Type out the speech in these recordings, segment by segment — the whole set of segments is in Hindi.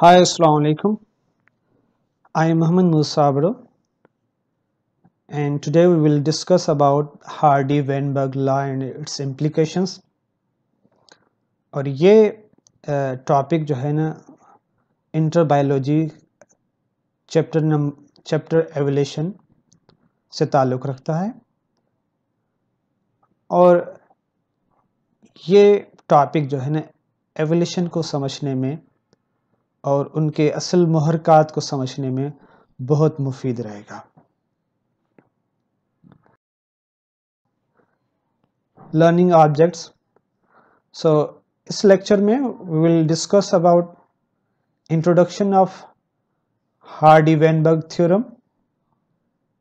Hi, Assalamu Alaikum. I am Muhammad Musabro and today we will discuss about Hardy-Weinberg law and its implications. और ये टॉपिक जो है ना इंटर बायोलॉजी चैप्टर नम चैप्टर एवोल्यूशन से ताल्लुक़ रखता है और ये टॉपिक जो है ना एवोल्यूशन को समझने में और उनके असल महरकत को समझने में बहुत मुफीद रहेगा लर्निंग ऑब्जेक्ट्स सो इस लेक्चर में we will discuss about introduction of Hardy Weinberg theorem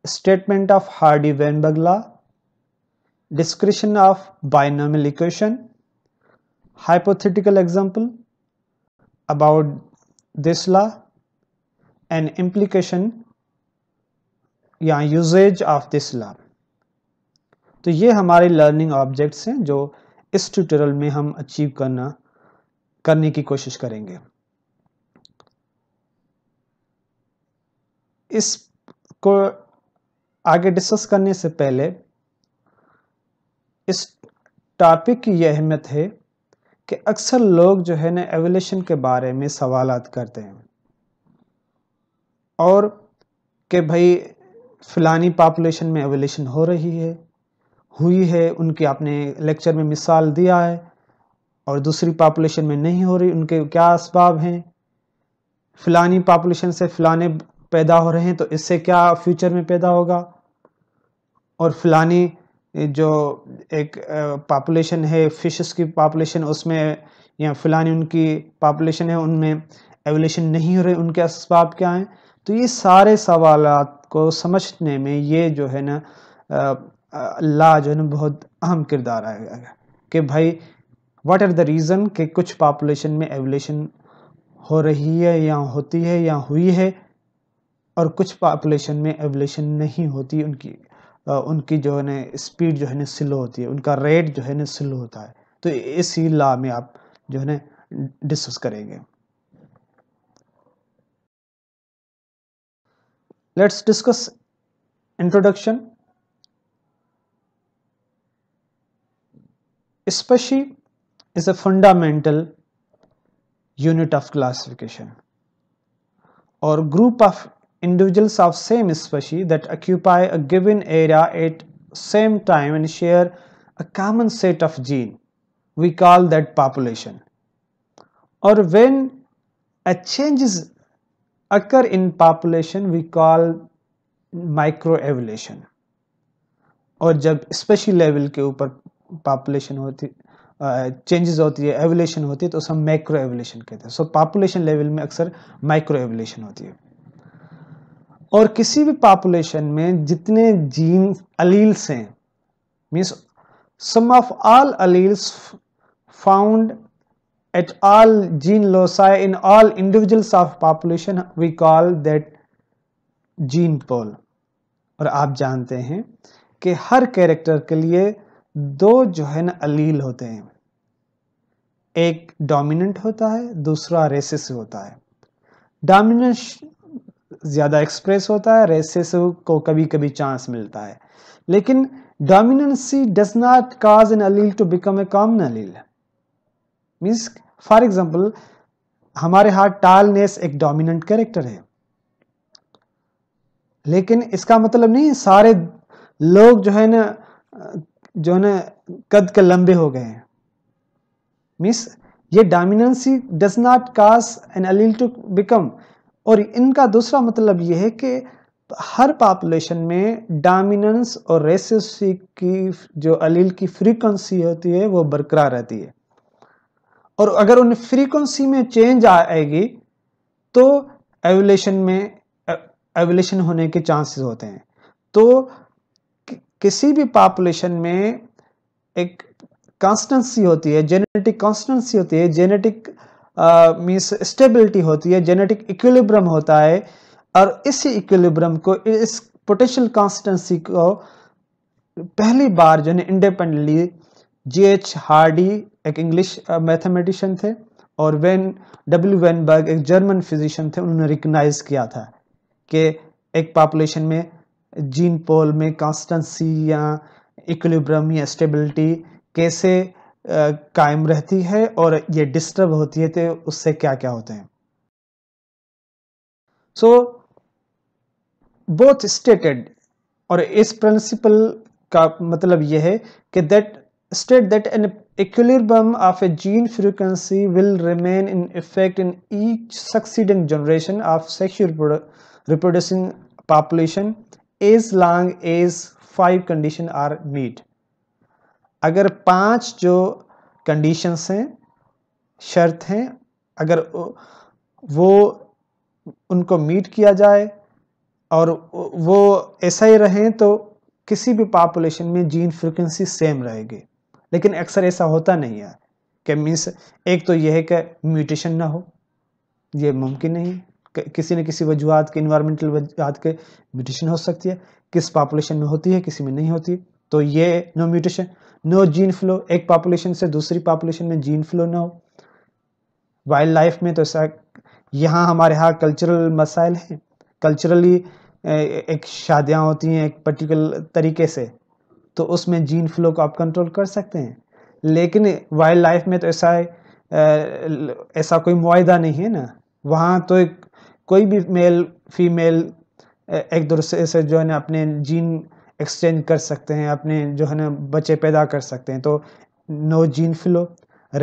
statement of Hardy Weinberg law description of binomial equation hypothetical example about this law and implication या यूजेज ऑफ दिस लॉ तो ये हमारे लर्निंग ऑब्जेक्ट्स हैं जो इस ट्यूटोरियल में हम अचीव करना करने की कोशिश करेंगे इस को आगे डिस्कस करने से पहले इस टॉपिक की यह अहमियत है कि अक्सर लोग जो है ना एवोल्यूशन के बारे में सवाल करते हैं और कि भाई फ़लानी पापुलेशन में एवोल्यूशन हो रही है हुई है उनकी आपने लेक्चर में मिसाल दिया है और दूसरी पापुलेशन में नहीं हो रही उनके क्या इसबाब हैं फ़लानी पापुलेशन से फ़लाने पैदा हो रहे हैं तो इससे क्या फ्यूचर में पैदा होगा और फ़लानी जो एक पापुलेशन है फिशेस की पापुलेशन उसमें या फिलहाल उनकी पापुलेशन है उनमें एवोल्यूशन नहीं हो रही उनके इसबाब क्या हैं तो ये सारे सवाल को समझने में ये जो है ना अल्लाह जो है ना बहुत अहम किरदार आएगा कि भाई व्हाट आर द रीज़न कि कुछ पापुलेशन में एवोल्यूशन हो रही है या होती है या हुई है और कुछ पापुलेशन में एवोल्यूशन नहीं होती उनकी उनकी जो है ना स्पीड जो है ना स्लो होती है उनका रेट जो है ना स्लो होता है तो इसी ला में आप जो है ना डिस्कस करेंगे let's discuss introduction species is a fundamental unit of classification और group of individuals of same species that occupy a given area at same time and share a common set of gene. We call that population. Or when a changes occur in population, we call microevolution. और जब स्पेशल लेवल के ऊपर पॉपुलेशन होती चेंजेस होती है एवोल्यूशन होती है तो उसे हम माइक्रो एवोल्यूशन कहते हैं सो पॉपुलेशन लेवल में अक्सर माइक्रो एवोल्यूशन होती है और किसी भी पॉपुलेशन में जितने जीन अलील्स हैं means sum of all alleles found at all gene loci in all individuals of population we call that gene pool और आप जानते हैं कि हर कैरेक्टर के लिए दो जो है ना अलील होते हैं एक डोमिनेंट होता है दूसरा रेसिस होता है डोमिनेंट ज़्यादा एक्सप्रेस होता है रेसेस को कभी कभी चांस मिलता है लेकिन dominancy does not cause an allele to become a common allele means for example हमारे यहाँ टालनेस एक डोमिनेंट कैरेक्टर है लेकिन इसका मतलब नहीं सारे लोग जो है ना जो है ना कद के लंबे हो गए हैं मीन्स ये dominancy does not cause an allele to become और इनका दूसरा मतलब यह है कि हर पॉपुलेशन में डामिनेंस और रेसेसी की जो अलील की फ्रीक्वेंसी होती है वो बरकरार रहती है और अगर उन फ्रीक्वेंसी में चेंज आएगी तो एवलेशन में एवोल्यूशन होने के चांसेस होते हैं तो कि, किसी भी पॉपुलेशन में एक कांस्टेंसी होती है जेनेटिक कांस्टेंसी होती है जेनेटिक मीन्स स्टेबिलिटी होती है जेनेटिक इक्विलिब्रम होता है और इसी इक्विलिब्रम को इस पोटेंशियल कॉन्स्टेंसी को पहली बार जो है इंडिपेंडेंटली जी एच हार्डी एक इंग्लिश मैथमेटिशियन थे और वेन डब्ल्यू वेनबर्ग एक जर्मन फिजिशियन थे उन्होंने रिकनाइज किया था कि एक पॉपुलेशन में जीन पोल में कॉन्स्टेंसी या इक्विलिब्रम या स्टेबिलिटी कैसे कायम रहती है और ये डिस्टर्ब होती है तो उससे क्या क्या होते हैं सो बोथ स्टेटेड और इस प्रिंसिपल का मतलब यह है कि that state that an equilibrium of a gene frequency will remain in effect in each succeeding generation of sexual reproducing population as long as five condition are meet अगर पांच जो कंडीशंस हैं शर्त हैं अगर वो उनको मीट किया जाए और वो ऐसा ही रहें तो किसी भी पॉपुलेशन में जीन फ्रिक्वेंसी सेम रहेगी लेकिन अक्सर ऐसा होता नहीं है कि मीन्स एक तो यह है कि म्यूटेशन ना हो ये मुमकिन नहीं है कि किसी न किसी वजूहत के इन्वायरमेंटल वजूहत के म्यूटेशन हो सकती है किस पॉपुलेशन में होती है किसी में नहीं होती तो ये no mutation no gene flow एक पॉपुलेशन से दूसरी पॉपुलेशन में जीन फ्लो ना हो वाइल्ड लाइफ में तो ऐसा यहाँ हमारे यहाँ कल्चरल मसाइल हैं कल्चरली एक शादियाँ होती हैं एक पर्टिकुलर तरीके से तो उसमें जीन फ्लो को आप कंट्रोल कर सकते हैं लेकिन वाइल्ड लाइफ में तो ऐसा ऐसा कोई माहा नहीं है ना वहाँ तो एक कोई भी मेल फीमेल एक दूसरे से जो है ना अपने जीन एक्सचेंज कर सकते हैं अपने जो है ना बच्चे पैदा कर सकते हैं तो no gene flow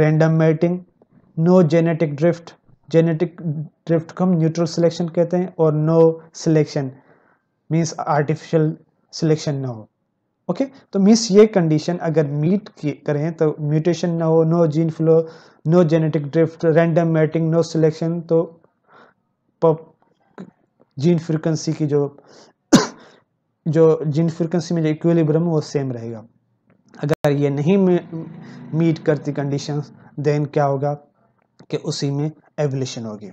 random mating no genetic drift genetic drift को हम न्यूट्रल सिलेक्शन कहते हैं और no selection means artificial selection ना हो ओके okay? तो मीन्स ये कंडीशन अगर मीट करें तो म्यूटेशन ना हो no gene flow no genetic drift random mating no selection तो जीन फ्रिक्वेंसी की जो जो जिन फ्रिक्वेंसी में जो इक्विलिब्रियम वो सेम रहेगा अगर ये नहीं मीट करती कंडीशन देन क्या होगा कि उसी में एवोल्यूशन होगी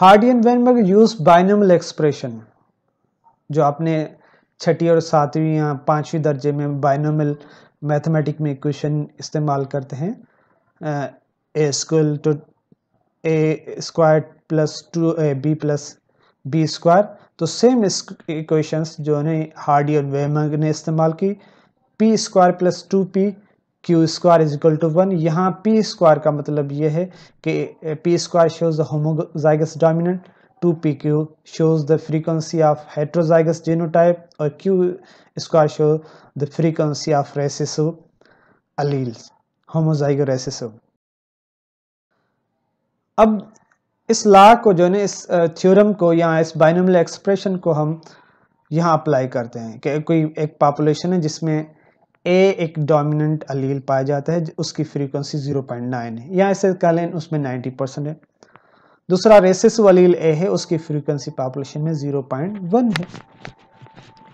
Hardy and and Weinberg use binomial expression जो आपने छठी और सातवीं या पांचवी दर्जे में बाइनोमल मैथमेटिक में इक्वेशन इस्तेमाल करते हैं a equal to a square plus two a b plus b square तो सेम इक्वेशंस जो है हार्डी और वेमंग ने इस्तेमाल की p square plus two p q square is equal to one यहाँ पी स्क्वायर का मतलब यह है कि p square shows the homozygous dominant two p q shows the frequency of heterozygous genotype और q square show the frequency of recessive alleles होमोजाइगो recessive अब इस ला को जो है इस थ्योरम को या इस बाइनमल एक्सप्रेशन को हम यहाँ अप्लाई करते हैं कि कोई एक पॉपुलेशन है जिसमें ए एक डोमिनेंट अलील पाया जाता है उसकी फ्रीक्वेंसी 0.9 है या इसे कह लें उसमें 90 परसेंट है दूसरा रेसिस वलील ए है उसकी फ्रीक्वेंसी पॉपुलेशन में 0.1 है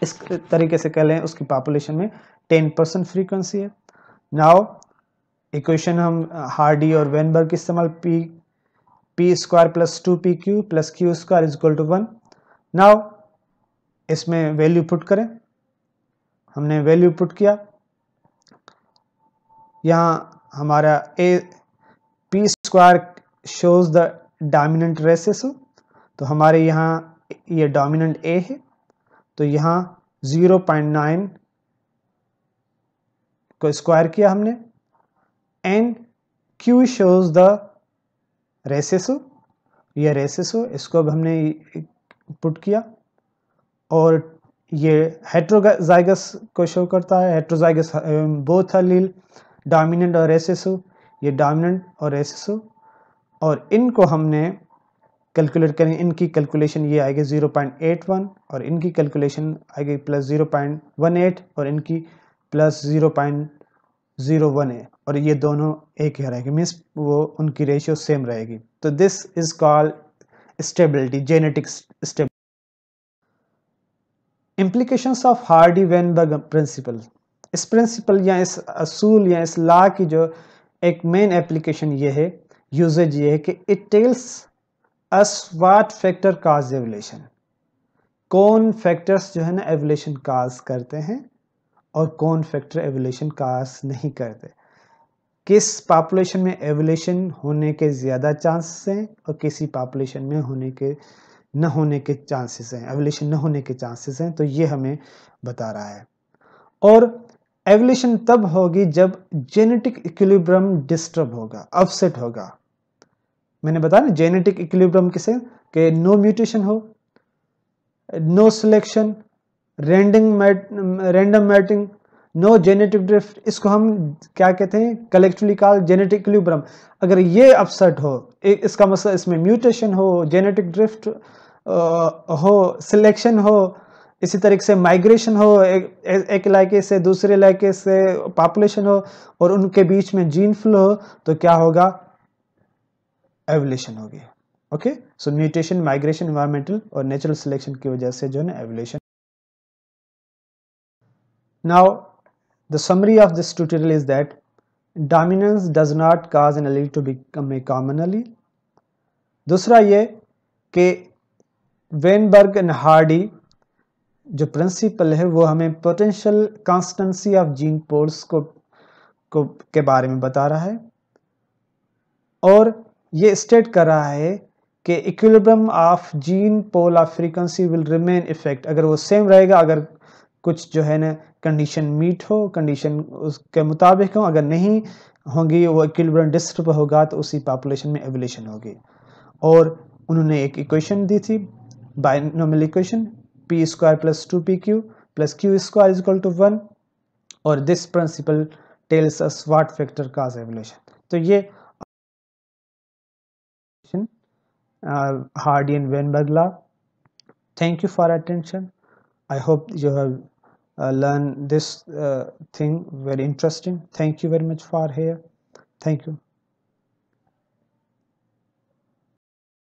इस तरीके से कह लें उसकी पॉपुलेशन में 10 परसेंट फ्रीक्वेंसी है नाव इक्वेशन हम हार्डी और वेनबर्ग इस्तेमाल p p p square plus 2pq plus q square is equal to one now इसमें वैल्यू पुट करें हमने वैल्यू पुट किया यहाँ हमारा a p square shows the dominant recessive तो हमारे यहाँ ये डोमिनेंट ए है तो यहाँ 0.9 को स्क्वायर किया हमने and q shows the recessive ये रेसेसो इसको अब हमने पुट किया और ये हेट्रोजाइगस को शो करता है हेट्रोजाइगस बोथ अलील डोमिनेंट और रेसेसो ये डोमिनेंट और रेसेसो और इनको हमने कैलकुलेट करें इनकी कैलकुलेशन ये आएगी 0.81 और इनकी कैलकुलेशन आएगी प्लस 0.18 और इनकी प्लस ज़ीरो वन है और ये दोनों एक ही रहेगी मीन्स वो उनकी रेशियो सेम रहेगी तो this is called stability genetic stability of Hardy वेन प्रिंसिपल इस प्रिंसिपल या इस असूल या इस लॉ की जो एक मेन एप्लीकेशन ये है यूजेज ये है कि it tells us what factor cause evolution कौन फैक्टर्स जो है ना एवलेशन काज करते हैं और कौन फैक्टर एवोलेशन कास नहीं करते किस पॉपुलेशन में एवोलेशन होने के ज़्यादा चांसेस हैं और किसी पॉपुलेशन में होने के न होने के चांसेस हैं एवोलेशन न होने के चांसेस हैं तो ये हमें बता रहा है और एवोलेशन तब होगी जब जेनेटिक इक्विलिब्रियम डिस्टर्ब होगा अपसेट होगा मैंने बताया ना जेनेटिक इक्विलिब्रियम किसे के नो म्यूटेशन हो no selection random mating no genetic drift इसको हम क्या कहते हैं कलेक्टिवली कॉल जेनेटिक इक्विलिब्रियम अगर ये अपसेट हो इसका मसला मतलब इसमें म्यूटेशन हो जेनेटिक ड्रिफ्ट हो सिलेक्शन हो इसी तरीके से माइग्रेशन हो एक, एक इलाके से दूसरे इलाके से पॉपुलेशन हो और उनके बीच में जीन फ्लो हो तो क्या होगा एवोल्यूशन होगी okay so mutation migration environmental और नेचुरल सिलेक्शन की वजह से जो है evolution Now, the summary of this tutorial is that dominance does not cause an allele to become a common allele. दूसरा ये कि वेनबर्ग एंड हार्डी जो प्रिंसिपल है वो हमें potential constancy of gene pools को को के बारे में बता रहा है और ये स्टेट कर रहा है कि equilibrium of gene pool of frequency will remain effect अगर वो सेम रहेगा अगर कुछ जो है ना कंडीशन मीट हो कंडीशन उसके मुताबिक हो अगर नहीं होंगी वो इक्विलिब्रियम डिस्टर्ब पर होगा तो उसी पॉपुलेशन में एवोल्यूशन होगी और उन्होंने एक इक्वेशन दी थी binomial equation p square plus two p q plus q square is equal to one और this principle tells us what factor cause evolution तो ये Hardy and Weinberg law thank you for attention I hope you have Uh, learn this uh, thing very interesting thank you very much for here thank you